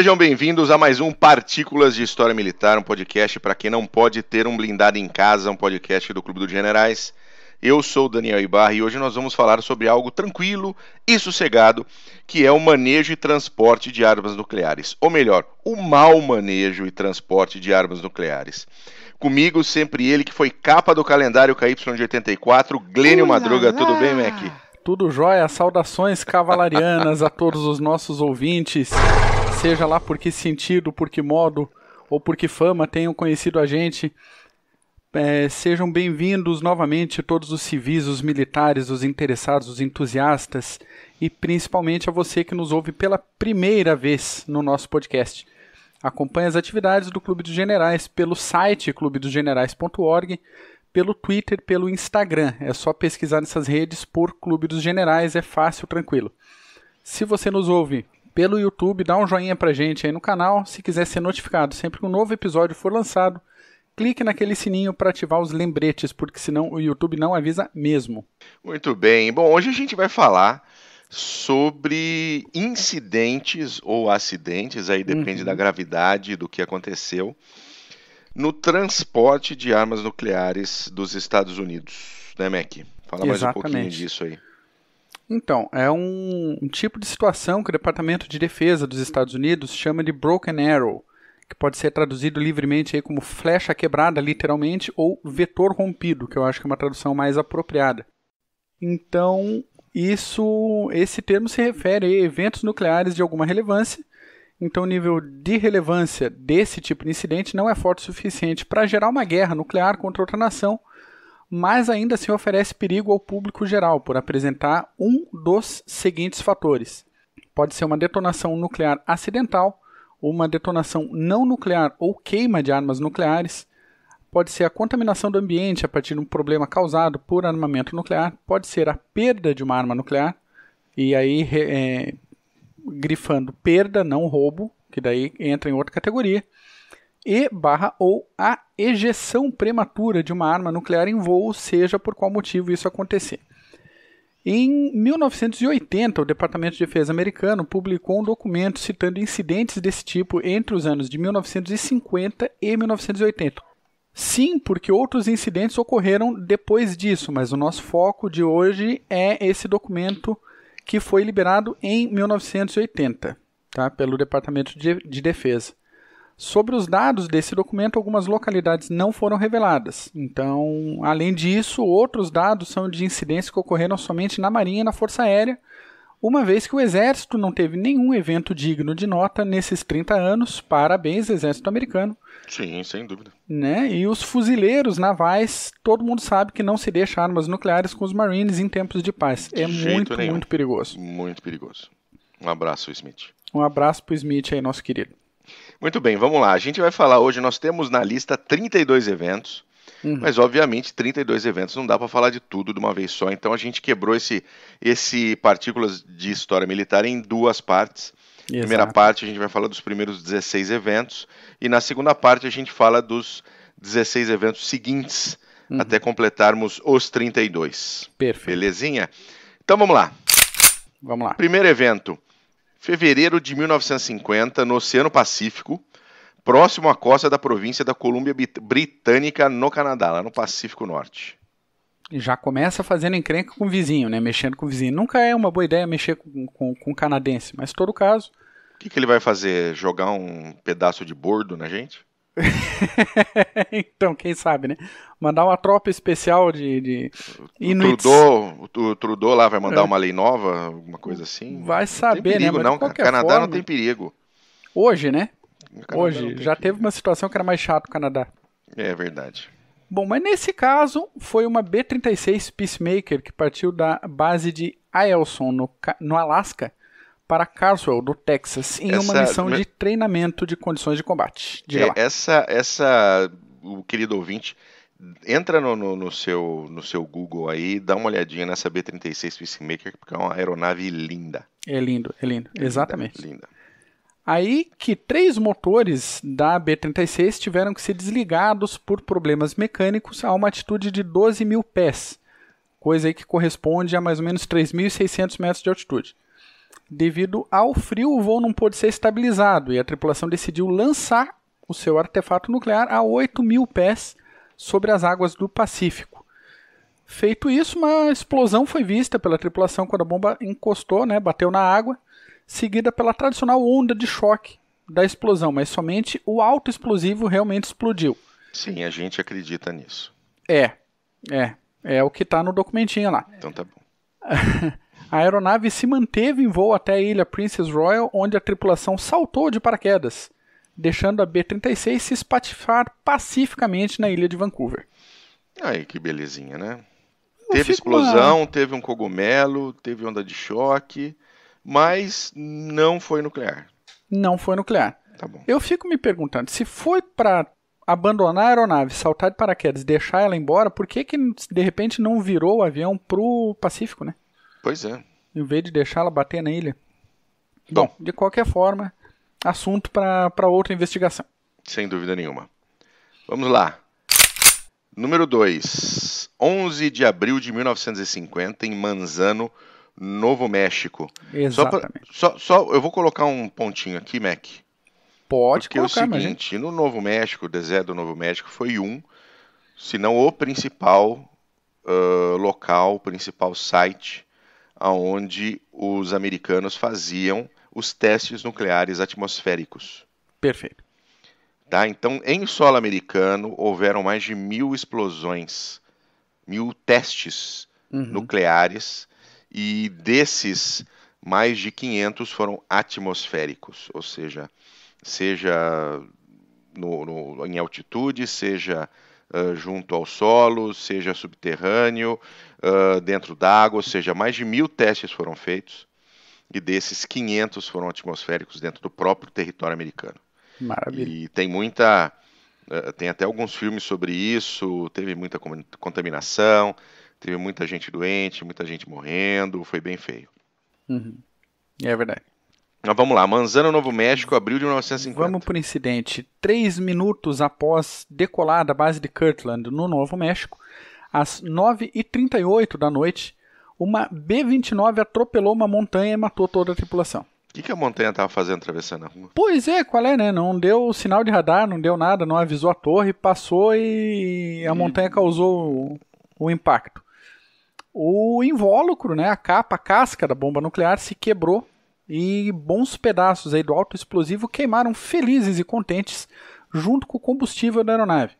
Sejam bem-vindos a mais um Partículas de História Militar, um podcast para quem não pode ter um blindado em casa, um podcast do Clube dos Generais. Eu sou Daniel Ibarra e hoje nós vamos falar sobre algo tranquilo e sossegado, que é o manejo e transporte de armas nucleares, ou melhor, o mau manejo e transporte de armas nucleares. Comigo sempre ele que foi capa do calendário KY de 84, Glênio Madruga. Tudo bem, Mac? Tudo jóia, saudações cavalarianas a todos os nossos ouvintes seja lá por que sentido, por que modo ou por que fama tenham conhecido a gente. É, sejam bem-vindos novamente todos os civis, os militares, os interessados, os entusiastas e principalmente a você que nos ouve pela primeira vez no nosso podcast. Acompanhe as atividades do Clube dos Generais pelo site clubedosgenerais.org, pelo Twitter, pelo Instagram. É só pesquisar nessas redes por Clube dos Generais, é fácil, tranquilo. Se você nos ouve pelo YouTube, dá um joinha pra gente aí no canal. Se quiser ser notificado sempre que um novo episódio for lançado, clique naquele sininho para ativar os lembretes, porque senão o YouTube não avisa mesmo. Muito bem. Bom, hoje a gente vai falar sobre incidentes ou acidentes, aí depende uhum. da gravidade do que aconteceu, no transporte de armas nucleares dos Estados Unidos, né, Mac? Fala mais Exatamente. um pouquinho disso aí. Então, é um, um, tipo de situação que o Departamento de Defesa dos Estados Unidos chama de broken arrow, que pode ser traduzido livremente aí como flecha quebrada, literalmente, ou vetor rompido, que eu acho que é uma tradução mais apropriada. Então, isso, esse termo se refere a eventos nucleares de alguma relevância. Então, o nível de relevância desse tipo de incidente não é forte o suficiente para gerar uma guerra nuclear contra outra nação, mas ainda assim oferece perigo ao público geral por apresentar um dos seguintes fatores: pode ser uma detonação nuclear acidental, uma detonação não nuclear ou queima de armas nucleares, pode ser a contaminação do ambiente a partir de um problema causado por armamento nuclear, pode ser a perda de uma arma nuclear, e aí é, grifando perda, não roubo, que daí entra em outra categoria e barra ou a ejeção prematura de uma arma nuclear em voo, seja por qual motivo isso acontecer. Em 1980, o Departamento de Defesa americano publicou um documento citando incidentes desse tipo entre os anos de 1950 e 1980. Sim, porque outros incidentes ocorreram depois disso, mas o nosso foco de hoje é esse documento que foi liberado em 1980, tá, pelo Departamento de Defesa. Sobre os dados desse documento, algumas localidades não foram reveladas. Então, além disso, outros dados são de incidências que ocorreram somente na Marinha e na Força Aérea, uma vez que o Exército não teve nenhum evento digno de nota nesses 30 anos. Parabéns, Exército Americano. Sim, sem dúvida. Né? E os fuzileiros navais, todo mundo sabe que não se deixa armas nucleares com os Marines em tempos de paz. De é muito, nenhum. muito perigoso. Muito perigoso. Um abraço, Smith. Um abraço para o Smith aí, nosso querido. Muito bem, vamos lá. A gente vai falar hoje, nós temos na lista 32 eventos, uhum. mas obviamente 32 eventos não dá para falar de tudo de uma vez só, então a gente quebrou esse, esse Partículas de História Militar em duas partes. Exato. Primeira parte a gente vai falar dos primeiros 16 eventos e na segunda parte a gente fala dos 16 eventos seguintes uhum. até completarmos os 32. Perfeito. Belezinha? Então vamos lá. Vamos lá. Primeiro evento, fevereiro de 1950, no Oceano Pacífico, próximo à costa da província da Colômbia Britânica, no Canadá, lá no Pacífico Norte. Já começa fazendo encrenca com o vizinho, né? Mexendo com o vizinho. Nunca é uma boa ideia mexer com, com, com canadense, mas todo caso. O que, que ele vai fazer? Jogar um pedaço de bordo na gente? então, quem sabe, né? Mandar uma tropa especial de, de Inuits. O Trudeau, o Trudeau lá vai mandar é. uma lei nova, alguma coisa assim. Vai saber, né? não perigo, né? Mas não, Canadá forma, não tem perigo. Hoje, né? Hoje. Já perigo. teve uma situação que era mais chato o Canadá. É verdade. Bom, mas nesse caso foi uma B-36 Peacemaker que partiu da base de Aelson, no, no Alasca, para Carswell do Texas, em essa, uma missão de treinamento de condições de combate. Diga é, lá. Essa, essa, o querido ouvinte, entra no, no, no, seu, no seu Google aí, dá uma olhadinha nessa B-36 Peacemaker, porque é uma aeronave linda. É lindo, é lindo, é exatamente. Linda, linda. Aí que três motores da B-36 tiveram que ser desligados por problemas mecânicos a uma altitude de 12 mil pés, coisa aí que corresponde a mais ou menos 3.600 metros de altitude. Devido ao frio, o voo não pôde ser estabilizado e a tripulação decidiu lançar o seu artefato nuclear a 8 mil pés sobre as águas do Pacífico. Feito isso, uma explosão foi vista pela tripulação quando a bomba encostou, né, bateu na água, seguida pela tradicional onda de choque da explosão, mas somente o alto explosivo realmente explodiu. Sim, a gente acredita nisso. É, é, é o que está no documentinho lá. Então tá bom. A aeronave se manteve em voo até a ilha Princess Royal, onde a tripulação saltou de paraquedas, deixando a B-36 se espatifar pacificamente na ilha de Vancouver. Aí que belezinha, né? Eu teve explosão, teve um cogumelo, teve onda de choque, mas não foi nuclear. Não foi nuclear. Tá bom. Eu fico me perguntando, se foi para abandonar a aeronave, saltar de paraquedas, deixar ela embora, por que que de repente não virou o avião pro Pacífico, né? Pois é. Em vez de deixá-la bater na ilha. Bom, de qualquer forma, assunto para outra investigação. Sem dúvida nenhuma. Vamos lá. Número 2. 11 de abril de 1950, em Manzano, Novo México. Exatamente. Só, pra, só, só eu vou colocar um pontinho aqui, Mac. Pode Porque colocar, é o seguinte, no Novo México, o deserto do Novo México foi um, se não o principal uh, local, o principal site aonde os americanos faziam os testes nucleares atmosféricos. Perfeito. Tá? Então, em solo americano, houveram mais de mil explosões, mil testes uhum. nucleares, e desses, mais de 500 foram atmosféricos, ou seja, seja no, no, em altitude, seja ah, junto ao solo, seja subterrâneo, uh, dentro d'água, ou seja, mais de mil testes foram feitos e desses 500 foram atmosféricos dentro do próprio território americano. Maravilha. E tem muita, uh, tem até alguns filmes sobre isso, teve muita contaminação, teve muita gente doente, muita gente morrendo, foi bem feio. Uhum. É verdade. Mas vamos lá, Manzano, Novo México, abril de 1950. Vamos para o incidente. Três minutos após decolar da base de Kirtland, no Novo México, às 9h38 da noite, uma B-29 atropelou uma montanha e matou toda a tripulação. O que, que, a montanha estava fazendo atravessando a rua? Pois é, qual é, né? Não deu sinal de radar, não deu nada, não avisou a torre, passou e a hum. montanha causou o, o impacto. O invólucro, né, a capa, a casca da bomba nuclear se quebrou e bons pedaços aí do alto explosivo queimaram felizes e contentes junto com o combustível da aeronave.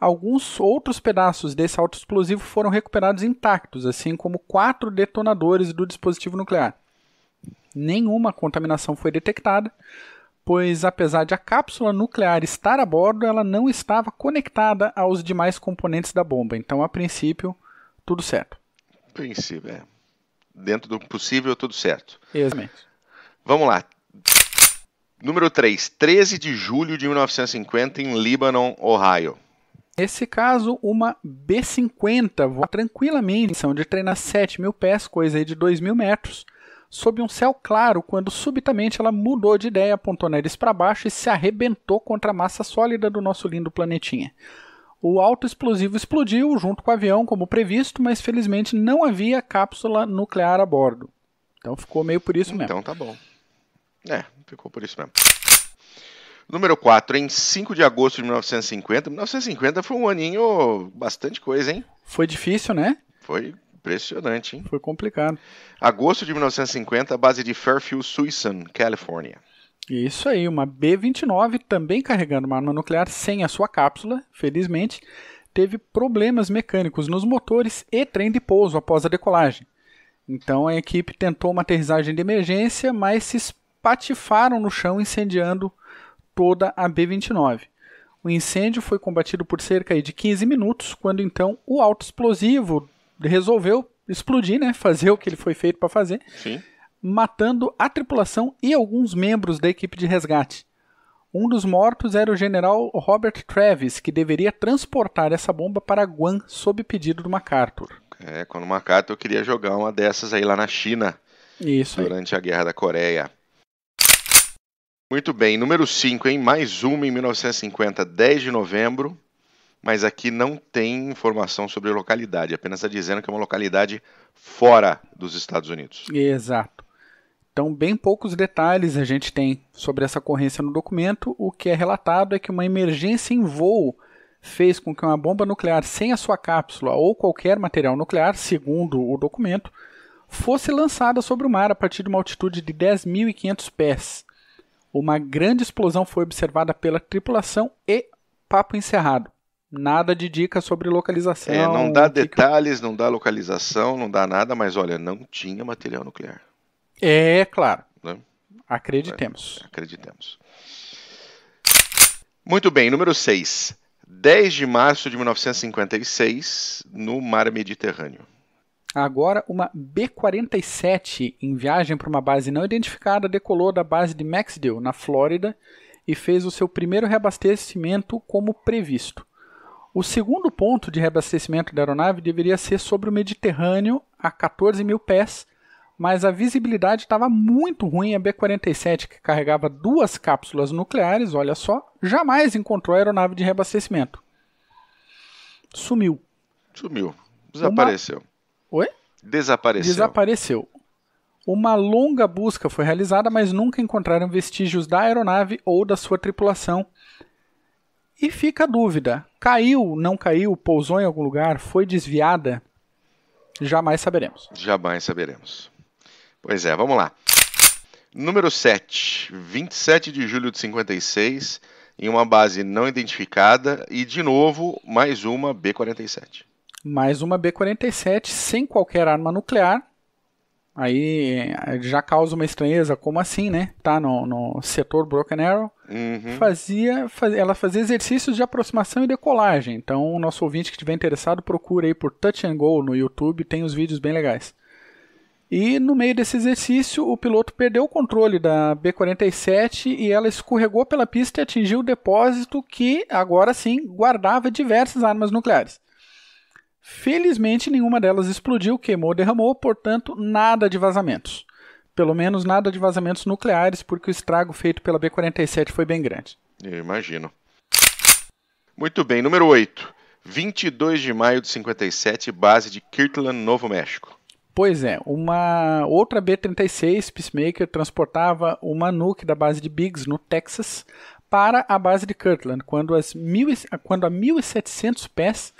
Alguns outros pedaços desse alto explosivo foram recuperados intactos, assim como quatro detonadores do dispositivo nuclear. Nenhuma contaminação foi detectada, pois apesar de a cápsula nuclear estar a bordo, ela não estava conectada aos demais componentes da bomba. Então, a princípio, tudo certo. Princípio, é. Dentro do possível, tudo certo. Exatamente. Vamos lá. Número 3, 13 de julho de 1950 em Lebanon, Ohio. Nesse caso, uma B-50 voa tranquilamente, são de treinar 7 mil pés, coisa aí de 2 mil metros, sob um céu claro, quando subitamente ela mudou de ideia, apontou nariz para baixo e se arrebentou contra a massa sólida do nosso lindo planetinha. O alto explosivo explodiu junto com o avião, como previsto, mas felizmente não havia cápsula nuclear a bordo. Então ficou meio por isso mesmo. Então tá bom. É, ficou por isso mesmo. Número 4, em 5 de agosto de 1950. 1950 foi um aninho bastante coisa, hein? Foi difícil, né? Foi impressionante, hein? Foi complicado. Agosto de 1950, a base de Fairfield Suisun, Califórnia. Isso aí, uma B-29 também carregando uma arma nuclear sem a sua cápsula, felizmente, teve problemas mecânicos nos motores e trem de pouso após a decolagem. Então a equipe tentou uma aterrissagem de emergência, mas se patifaram no chão, incendiando toda a B-29. O incêndio foi combatido por cerca de 15 minutos, quando então o autoexplosivo resolveu explodir, né? Fazer o que ele foi feito para fazer, Sim. matando a tripulação e alguns membros da equipe de resgate. Um dos mortos era o general Robert Travis, que deveria transportar essa bomba para Guam sob pedido do MacArthur. É, quando o MacArthur queria jogar uma dessas aí lá na China. Isso. Durante aí. a Guerra da Coreia. Muito bem, número 5, hein? Mais uma em 1950, 10 de novembro, mas aqui não tem informação sobre localidade, apenas está dizendo que é uma localidade fora dos Estados Unidos. Exato. Então, bem poucos detalhes a gente tem sobre essa ocorrência no documento. O que é relatado é que uma emergência em voo fez com que uma bomba nuclear sem a sua cápsula ou qualquer material nuclear, segundo o documento, fosse lançada sobre o mar a partir de uma altitude de 10.500 pés uma grande explosão foi observada pela tripulação e papo encerrado. Nada de dica sobre localização. É, não dá detalhes, não dá localização, não dá nada, mas olha, não tinha material nuclear. É, claro. Né? Acreditemos. É, acreditemos. Muito bem, número 6. 10 de março de 1956, no mar Mediterrâneo. Agora, uma B-47 em viagem para uma base não identificada decolou da base de Maxdale, na Flórida, e fez o seu primeiro reabastecimento como previsto. O segundo ponto de reabastecimento da aeronave deveria ser sobre o Mediterrâneo, a 14 mil pés, mas a visibilidade estava muito ruim. A B-47, que carregava duas cápsulas nucleares, olha só, jamais encontrou a aeronave de reabastecimento. Sumiu. Sumiu. Desapareceu. Uma, Oi? Desapareceu. Desapareceu. Uma longa busca foi realizada, mas nunca encontraram vestígios da aeronave ou da sua tripulação. E fica a dúvida: caiu, não caiu, pousou em algum lugar, foi desviada? Jamais saberemos. Jamais saberemos. Pois é, vamos lá. Número 7, 27 de julho de 56, em uma base não identificada e de novo mais uma B-47 mais uma B-47 sem qualquer arma nuclear. Aí eh, já causa uma estranheza, como assim, né? Tá no, no setor Broken Arrow. Uhum. Fazia, faz, ela fazia exercícios de aproximação e decolagem. Então, o nosso ouvinte que estiver interessado, procura aí por Touch and Go no YouTube, tem os vídeos bem legais. E no meio desse exercício, o piloto perdeu o controle da B-47 e ela escorregou pela pista e atingiu o depósito que, agora sim, guardava diversas armas nucleares. Felizmente, nenhuma delas explodiu, queimou, derramou, portanto, nada de vazamentos. Pelo menos nada de vazamentos nucleares, porque o estrago feito pela B-47 foi bem grande. Eu imagino. Muito bem, número 8. 22 de maio de 57, base de Kirtland, Novo México. Pois é, uma outra B-36 Peacemaker transportava uma nuke da base de Biggs, no Texas, para a base de Kirtland, quando, as mil, quando a 1.700 pés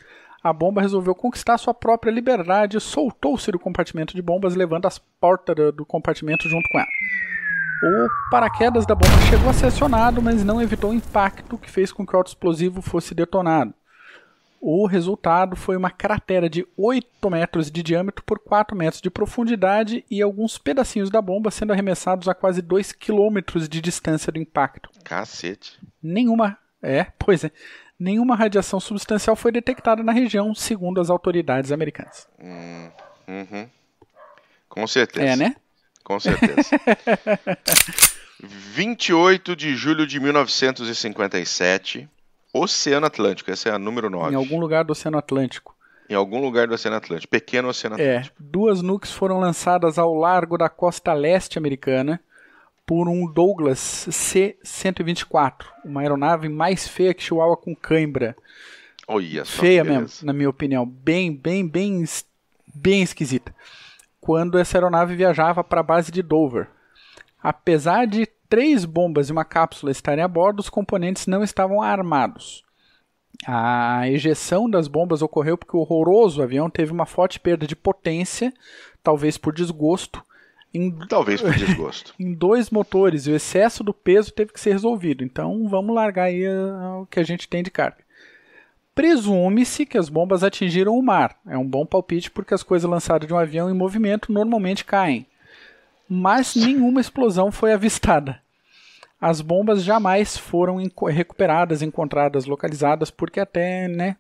a bomba resolveu conquistar sua própria liberdade e soltou-se do compartimento de bombas, levando as portas do compartimento junto com ela. O paraquedas da bomba chegou a ser acionado, mas não evitou o impacto que fez com que o autoexplosivo fosse detonado. O resultado foi uma cratera de 8 metros de diâmetro por 4 metros de profundidade e alguns pedacinhos da bomba sendo arremessados a quase 2 quilômetros de distância do impacto. Cacete. Nenhuma. É, pois é nenhuma radiação substancial foi detectada na região, segundo as autoridades americanas. Hum, uhum. Com certeza. É, né? Com certeza. 28 de julho de 1957, Oceano Atlântico, essa é a número 9. Em algum lugar do Oceano Atlântico. Em algum lugar do Oceano Atlântico, pequeno Oceano é, Atlântico. É, duas nukes foram lançadas ao largo da costa leste americana por um Douglas C-124, uma aeronave mais feia que Chihuahua com cãibra. feia mesmo, na minha opinião, bem, bem, bem, bem esquisita. Quando essa aeronave viajava para a base de Dover, apesar de três bombas e uma cápsula estarem a bordo, os componentes não estavam armados. A ejeção das bombas ocorreu porque o horroroso avião teve uma forte perda de potência, talvez por desgosto, em, Talvez por desgosto. em dois motores, e o excesso do peso teve que ser resolvido. Então vamos largar aí ah, o que a gente tem de carga. Presume-se que as bombas atingiram o mar. É um bom palpite porque as coisas lançadas de um avião em movimento normalmente caem. Mas nenhuma explosão foi avistada. As bombas jamais foram recuperadas, encontradas, localizadas, porque até né,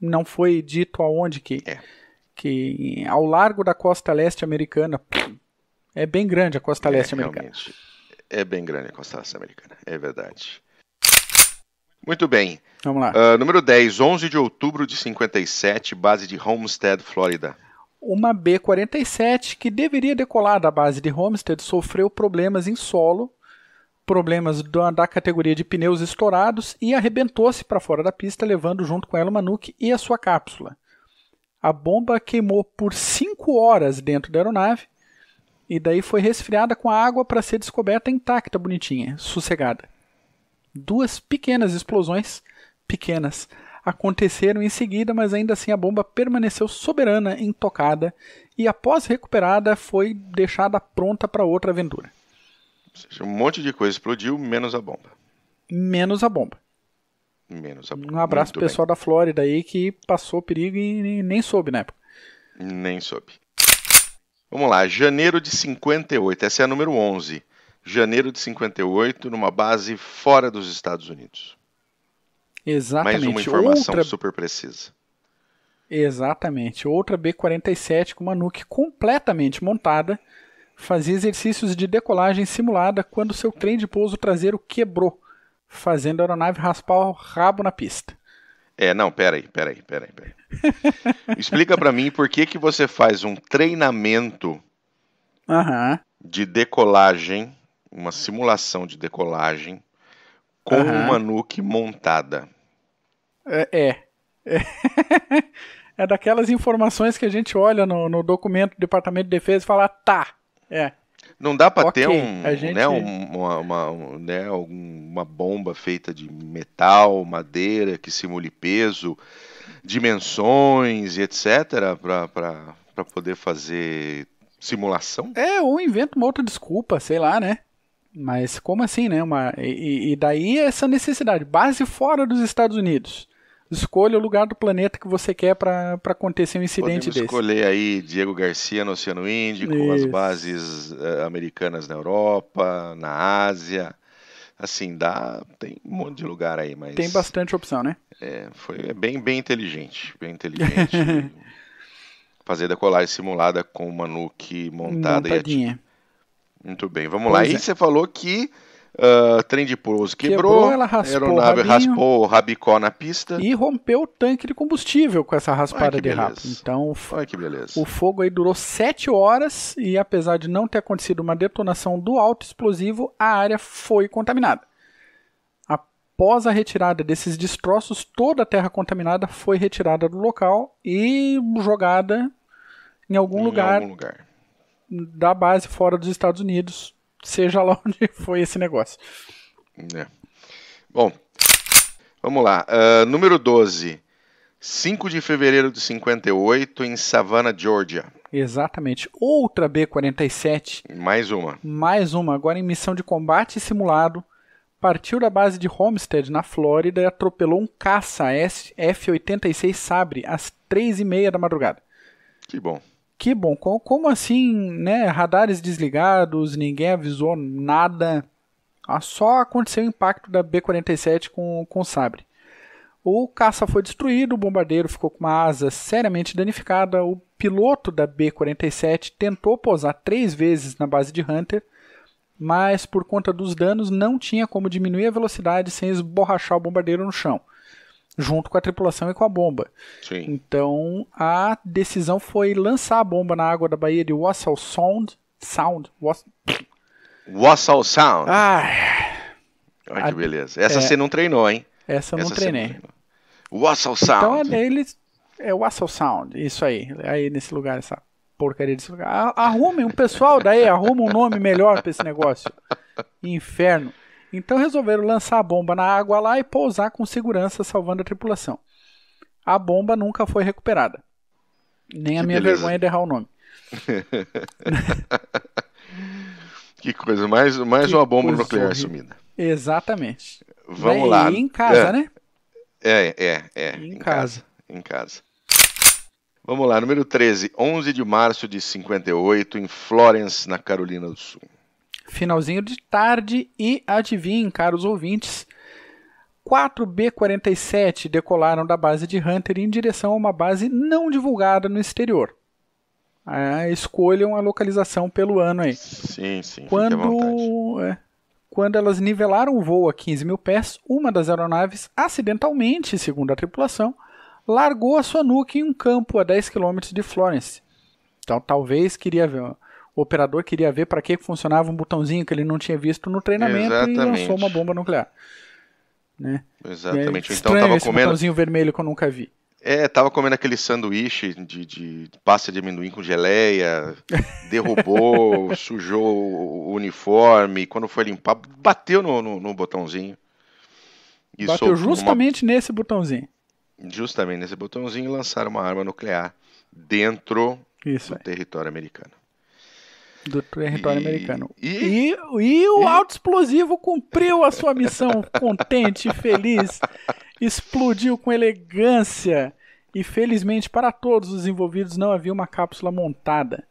não foi dito aonde que, é. que ao largo da costa leste americana, é bem grande a costa é, leste é, americana. É bem grande a costa leste americana, é verdade. Muito bem. Vamos lá. Uh, número 10, 11 de outubro de 57, base de Homestead, Flórida. Uma B-47 que deveria decolar da base de Homestead sofreu problemas em solo, problemas da, da categoria de pneus estourados e arrebentou-se para fora da pista, levando junto com ela o manuque e a sua cápsula. A bomba queimou por 5 horas dentro da aeronave e daí foi resfriada com água para ser descoberta intacta, bonitinha, sossegada. Duas pequenas explosões, pequenas, aconteceram em seguida, mas ainda assim a bomba permaneceu soberana, intocada, e após recuperada foi deixada pronta para outra aventura. Ou seja, um monte de coisa explodiu, menos a bomba. Menos a bomba. Menos a bomba. Um abraço Muito pessoal bem. da Flórida aí que passou perigo e nem soube na época. Nem soube. Vamos lá, janeiro de 58, essa é a número 11. Janeiro de 58, numa base fora dos Estados Unidos. Exatamente. Mais uma informação Outra... super precisa. Exatamente. Outra B-47 com uma nuke completamente montada fazia exercícios de decolagem simulada quando seu trem de pouso traseiro quebrou, fazendo a aeronave raspar o rabo na pista. É, não, peraí, peraí, peraí. peraí. Explica para mim por que, que você faz um treinamento uhum. de decolagem, uma simulação de decolagem, com uhum. uma nuke montada. É, é. é. É daquelas informações que a gente olha no, no documento do Departamento de Defesa e fala, tá, é. Não dá para okay, ter um, gente... né, uma, uma, um, né, uma bomba feita de metal, madeira que simule peso, dimensões e etc. para poder fazer simulação? É, ou invento uma outra desculpa, sei lá, né? Mas como assim, né? Uma, e, e daí essa necessidade, base fora dos Estados Unidos. Escolha o lugar do planeta que você quer para acontecer um incidente Podemos desse. escolher aí Diego Garcia no Oceano Índico, Isso. as bases uh, americanas na Europa, na Ásia. Assim, dá. Tem um monte de lugar aí, mas. Tem bastante opção, né? É, foi é bem, bem inteligente. Bem inteligente. fazer decolagem simulada com uma nuke montada Montadinha. e ativ... Muito bem, vamos pois lá. É. E você falou que Uh, trem de pouso quebrou, quebrou ela raspou aeronave o raspou o rabicó na pista. E rompeu o tanque de combustível com essa raspada de rabo. Então, Ai, o fogo aí durou 7 horas e apesar de não ter acontecido uma detonação do alto explosivo, a área foi contaminada. Após a retirada desses destroços, toda a terra contaminada foi retirada do local e jogada em algum, em lugar, algum lugar da base fora dos Estados Unidos seja lá onde foi esse negócio. É. Bom, vamos lá. Uh, número 12. 5 de fevereiro de 58, em Savannah, Georgia. Exatamente. Outra B-47. Mais uma. Mais uma, agora em missão de combate simulado. Partiu da base de Homestead, na Flórida, e atropelou um caça F-86 Sabre às 3h30 da madrugada. Que bom. Que bom, como assim, né? Radares desligados, ninguém avisou nada. Ah, só aconteceu o impacto da B-47 com, com o Sabre. O caça foi destruído, o bombardeiro ficou com uma asa seriamente danificada. O piloto da B-47 tentou pousar três vezes na base de Hunter, mas por conta dos danos não tinha como diminuir a velocidade sem esborrachar o bombardeiro no chão junto com a tripulação e com a bomba. Sim. Então a decisão foi lançar a bomba na água da baía de Wassel Sound. Sound. Was... Wassel Sound. Ah, Olha que beleza. Essa é, você não treinou, hein? Essa eu não essa treinei. Não Wassel Sound. Então é, eles. É Wassel Sound, isso aí. Aí nesse lugar, essa porcaria desse lugar. Arrumem um pessoal daí, arruma um nome melhor pra esse negócio. Inferno. Então resolveram lançar a bomba na água lá e pousar com segurança, salvando a tripulação. A bomba nunca foi recuperada. Nem a minha beleza. vergonha de errar o nome. que coisa, mais, mais que uma bomba nuclear horrível. sumida. Exatamente. Vamos é, lá. E em casa, é. né? É, é, é. Em, em casa. casa. Em casa. Vamos lá, número 13, 11 de março de 58, em Florence, na Carolina do Sul finalzinho de tarde e adivinhem, caros ouvintes, quatro B-47 decolaram da base de Hunter em direção a uma base não divulgada no exterior. Ah, escolham a localização pelo ano aí. Sim, sim. Quando, é, quando elas nivelaram o voo a 15 mil pés, uma das aeronaves, acidentalmente, segundo a tripulação, largou a sua nuca em um campo a 10 km de Florence. Então talvez queria ver o operador queria ver para que funcionava um botãozinho que ele não tinha visto no treinamento Exatamente. e lançou uma bomba nuclear. Né? Exatamente. É então tava esse comendo botãozinho vermelho que eu nunca vi. É, tava comendo aquele sanduíche de, de pasta de amendoim com geleia, derrubou, sujou o uniforme, quando foi limpar, bateu no, no, no botãozinho. E bateu justamente uma... nesse botãozinho. Justamente nesse botãozinho lançaram uma arma nuclear dentro Isso do é. território americano do território e... americano. E, e, e o alto explosivo cumpriu a sua missão contente, e feliz, explodiu com elegância. E felizmente para todos os envolvidos não havia uma cápsula montada.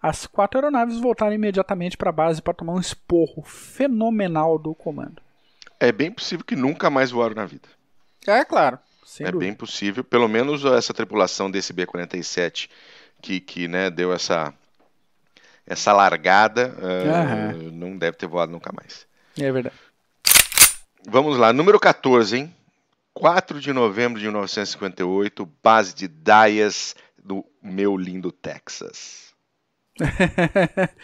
As quatro aeronaves voltaram imediatamente para a base para tomar um esporro fenomenal do comando. É bem possível que nunca mais voaram na vida. É claro. é dúvida. bem possível. Pelo menos essa tripulação desse B-47 que, que né, deu essa essa largada uh, não deve ter voado nunca mais. É verdade. Vamos lá, número 14, hein? 4 de novembro de 1958, base de Dallas do meu lindo Texas.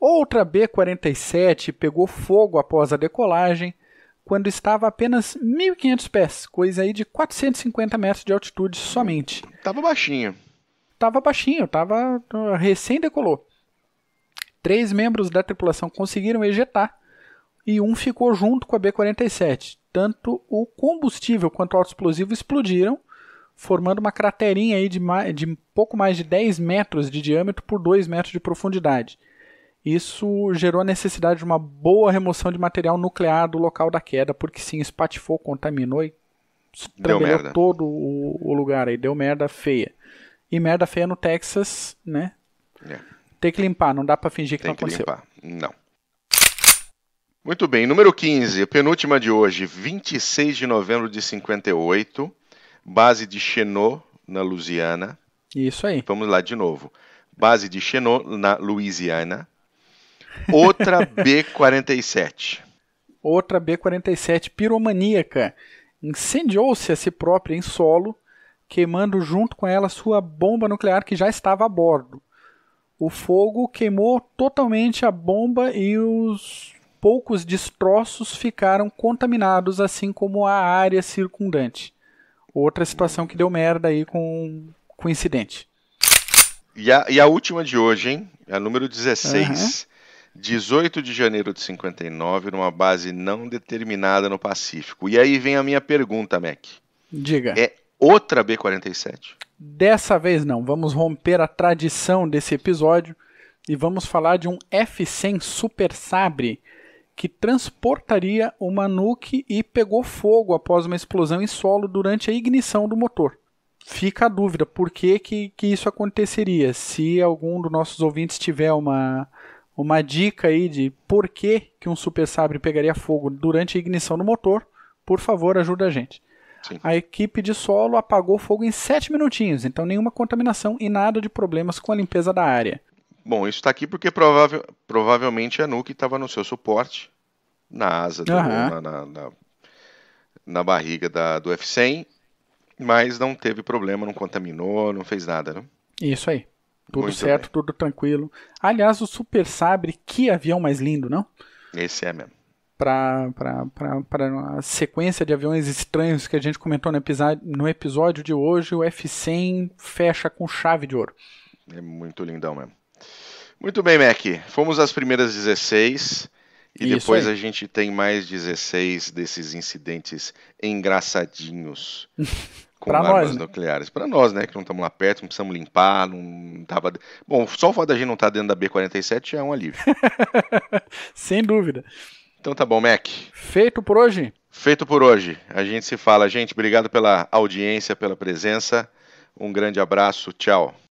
Outra B-47 pegou fogo após a decolagem, quando estava a apenas 1.500 pés, coisa aí de 450 metros de altitude somente. Tava baixinho. Tava baixinho, tava ah, recém decolou. Três membros da tripulação conseguiram ejetar e um ficou junto com a B-47. Tanto o combustível quanto o autoexplosivo explodiram, formando uma craterinha aí de, de pouco mais de 10 metros de diâmetro por 2 metros de profundidade. Isso gerou a necessidade de uma boa remoção de material nuclear do local da queda, porque sim, espatifou, contaminou e trabalhou todo o, o, lugar aí. Deu merda feia. E merda feia no Texas, né? É. Tem que limpar, não dá para fingir que Tem não que aconteceu. Limpar. Não. Muito bem, número 15, penúltima de hoje, 26 de novembro de 58, base de Chenot, na Louisiana. Isso aí. Vamos lá de novo. Base de Chenot, na Louisiana. Outra B-47. Outra B-47 piromaníaca incendiou-se a si própria em solo, queimando junto com ela sua bomba nuclear que já estava a bordo o fogo queimou totalmente a bomba e os poucos destroços ficaram contaminados, assim como a área circundante. Outra situação que deu merda aí com, com o incidente. E a, e a última de hoje, hein? A número 16. Uhum. 18 de janeiro de 59, numa base não determinada no Pacífico. E aí vem a minha pergunta, Mac. Diga. É outra B47? Dessa vez não. Vamos romper a tradição desse episódio e vamos falar de um F100 Super Sabre que transportaria uma nuke e pegou fogo após uma explosão em solo durante a ignição do motor. Fica a dúvida por que, que, que isso aconteceria. Se algum dos nossos ouvintes tiver uma, uma dica aí de por que, que um Super Sabre pegaria fogo durante a ignição do motor, por favor, ajuda a gente. Sim. A equipe de solo apagou fogo em 7 minutinhos, então nenhuma contaminação e nada de problemas com a limpeza da área. Bom, isso está aqui porque provável, provavelmente a Nuke estava no seu suporte, na asa, do, na, na, na, na, barriga da, do F-100, mas não teve problema, não contaminou, não fez nada, né? Isso aí. Tudo Muito certo, bem. tudo tranquilo. Aliás, o Super Sabre, que avião mais lindo, não? Esse é mesmo para a sequência de aviões estranhos que a gente comentou no episódio, no episódio de hoje, o F-100 fecha com chave de ouro. É muito lindão mesmo. Muito bem, Mac. Fomos às primeiras 16 e Isso depois aí. a gente tem mais 16 desses incidentes engraçadinhos. com pra armas nós, né? nucleares. Para nós, né? Que não estamos lá perto, não precisamos limpar, não tava. Bom, só o fato da gente não estar tá dentro da B-47 é um alívio. Sem dúvida. Então tá bom, Mac. Feito por hoje? Feito por hoje. A gente se fala, gente. Obrigado pela audiência, pela presença. Um grande abraço. Tchau.